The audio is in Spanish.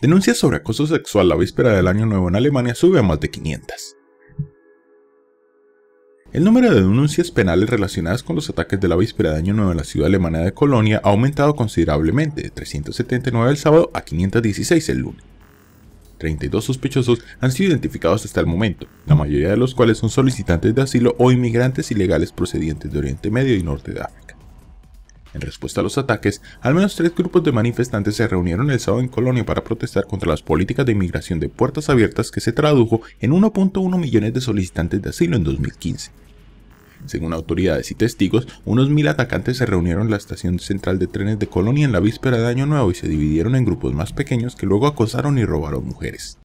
Denuncias sobre acoso sexual la víspera del Año Nuevo en Alemania sube a más de 500. El número de denuncias penales relacionadas con los ataques de la víspera del Año Nuevo en la ciudad alemana de Colonia ha aumentado considerablemente, de 379 el sábado a 516 el lunes. 32 sospechosos han sido identificados hasta el momento, la mayoría de los cuales son solicitantes de asilo o inmigrantes ilegales procedientes de Oriente Medio y Norte de África. En respuesta a los ataques, al menos tres grupos de manifestantes se reunieron el sábado en Colonia para protestar contra las políticas de inmigración de puertas abiertas que se tradujo en 1.1 millones de solicitantes de asilo en 2015. Según autoridades y testigos, unos mil atacantes se reunieron en la estación central de trenes de Colonia en la víspera de Año Nuevo y se dividieron en grupos más pequeños que luego acosaron y robaron mujeres.